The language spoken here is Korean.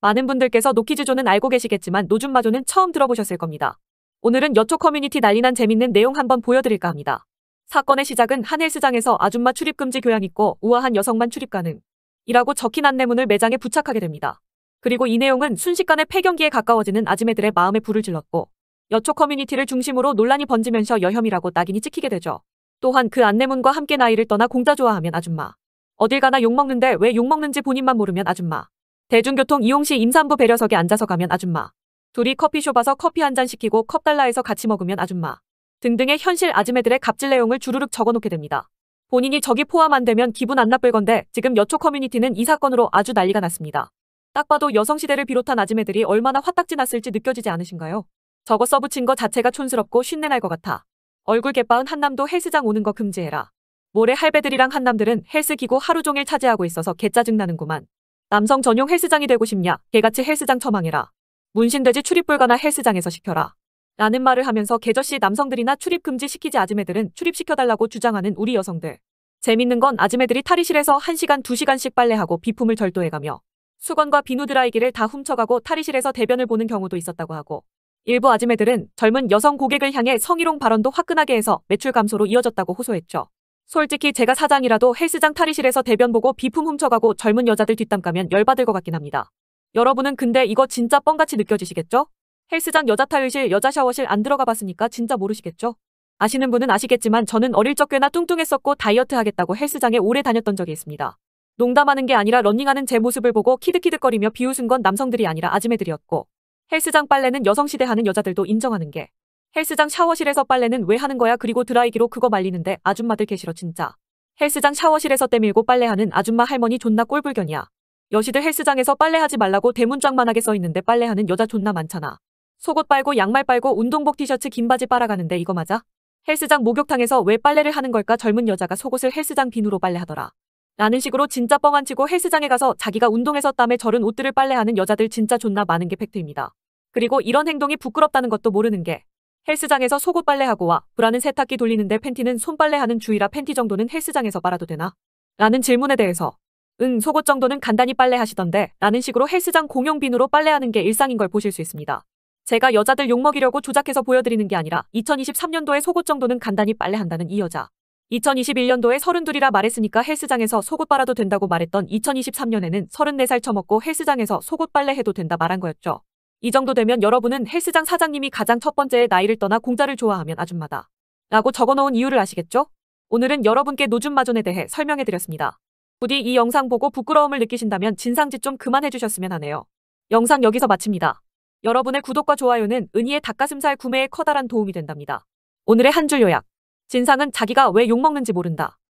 많은 분들께서 노키즈조는 알고 계시겠지만 노준마조는 처음 들어보셨을 겁니다. 오늘은 여초 커뮤니티 난리난 재밌는 내용 한번 보여드릴까 합니다. 사건의 시작은 한 헬스장에서 아줌마 출입금지 교양 있고 우아한 여성만 출입 가능 이라고 적힌 안내문을 매장에 부착하게 됩니다. 그리고 이 내용은 순식간에 폐경기에 가까워지는 아줌매들의 마음에 불을 질렀고 여초 커뮤니티를 중심으로 논란이 번지면서 여혐이라고 낙인이 찍히게 되죠. 또한 그 안내문과 함께 나이를 떠나 공자 좋아하면 아줌마 어딜 가나 욕먹는데 왜 욕먹는지 본인만 모르면 아줌마 대중교통 이용 시 임산부 배려석에 앉아서 가면 아줌마. 둘이 커피숍 와서 커피 한잔 시키고 컵 달라해서 같이 먹으면 아줌마. 등등의 현실 아줌매들의 갑질 내용을 주르륵 적어놓게 됩니다. 본인이 저기 포함 안 되면 기분 안 나쁠 건데 지금 여초 커뮤니티는 이 사건으로 아주 난리가 났습니다. 딱 봐도 여성시대를 비롯한 아줌매들이 얼마나 화딱지 났을지 느껴지지 않으신가요? 저거 써붙인 거 자체가 촌스럽고 쉰내날 것 같아. 얼굴 개빠은 한남도 헬스장 오는 거 금지해라. 모래 할배들이랑 한남들은 헬스기구 하루 종일 차지하고 있어서 개짜증나는구만. 남성 전용 헬스장이 되고 싶냐? 개같이 헬스장 처망해라. 문신돼지 출입불가나 헬스장에서 시켜라. 라는 말을 하면서 개저씨 남성들이나 출입 금지시키지 아줌애들은 출입시켜달라고 주장하는 우리 여성들. 재밌는 건 아줌애들이 탈의실에서 1시간 2시간씩 빨래하고 비품을 절도해가며 수건과 비누 드라이기를 다 훔쳐가고 탈의실에서 대변을 보는 경우도 있었다고 하고 일부 아줌애들은 젊은 여성 고객을 향해 성희롱 발언도 화끈하게 해서 매출 감소로 이어졌다고 호소했죠. 솔직히 제가 사장이라도 헬스장 탈의실에서 대변 보고 비품 훔쳐가고 젊은 여자들 뒷담 가면 열받을 것 같긴 합니다. 여러분은 근데 이거 진짜 뻥같이 느껴지시겠죠? 헬스장 여자 탈의실, 여자 샤워실 안 들어가 봤으니까 진짜 모르시겠죠? 아시는 분은 아시겠지만 저는 어릴 적 꽤나 뚱뚱했었고 다이어트 하겠다고 헬스장에 오래 다녔던 적이 있습니다. 농담하는 게 아니라 런닝하는 제 모습을 보고 키득키득거리며 비웃은 건 남성들이 아니라 아즈매들이었고 헬스장 빨래는 여성시대 하는 여자들도 인정하는 게 헬스장 샤워실에서 빨래는 왜 하는 거야? 그리고 드라이기로 그거 말리는데 아줌마들 계시러 진짜. 헬스장 샤워실에서 때밀고 빨래하는 아줌마 할머니 존나 꼴불견이야. 여시들 헬스장에서 빨래하지 말라고 대문짝만하게 써있는데 빨래하는 여자 존나 많잖아. 속옷 빨고 양말 빨고 운동복 티셔츠 긴 바지 빨아가는데 이거 맞아? 헬스장 목욕탕에서 왜 빨래를 하는 걸까 젊은 여자가 속옷을 헬스장 비누로 빨래하더라. 라는 식으로 진짜 뻥 안 치고 헬스장에 가서 자기가 운동해서 땀에 절은 옷들을 빨래하는 여자들 진짜 존나 많은 게 팩트입니다. 그리고 이런 행동이 부끄럽다는 것도 모르는 게 헬스장에서 속옷 빨래하고 와. 브라는 세탁기 돌리는데 팬티는 손빨래하는 주의라 팬티 정도는 헬스장에서 빨아도 되나? 라는 질문에 대해서 응 속옷 정도는 간단히 빨래하시던데 라는 식으로 헬스장 공용비누로 빨래하는 게 일상인 걸 보실 수 있습니다. 제가 여자들 욕먹이려고 조작해서 보여드리는 게 아니라 2023년도에 속옷 정도는 간단히 빨래한다는 이 여자. 2021년도에 32이라 말했으니까 헬스장에서 속옷 빨아도 된다고 말했던 2023년에는 34살 처먹고 헬스장에서 속옷 빨래해도 된다 말한 거였죠. 이 정도 되면 여러분은 헬스장 사장님이 가장 첫번째의 나이를 떠나 공자를 좋아하면 아줌마다. 라고 적어놓은 이유를 아시겠죠? 오늘은 여러분께 노준마존에 대해 설명해드렸습니다. 부디 이 영상 보고 부끄러움을 느끼신다면 진상짓 좀 그만해주셨으면 하네요. 영상 여기서 마칩니다. 여러분의 구독과 좋아요는 은희의 닭가슴살 구매에 커다란 도움이 된답니다. 오늘의 한 줄 요약. 진상은 자기가 왜 욕먹는지 모른다.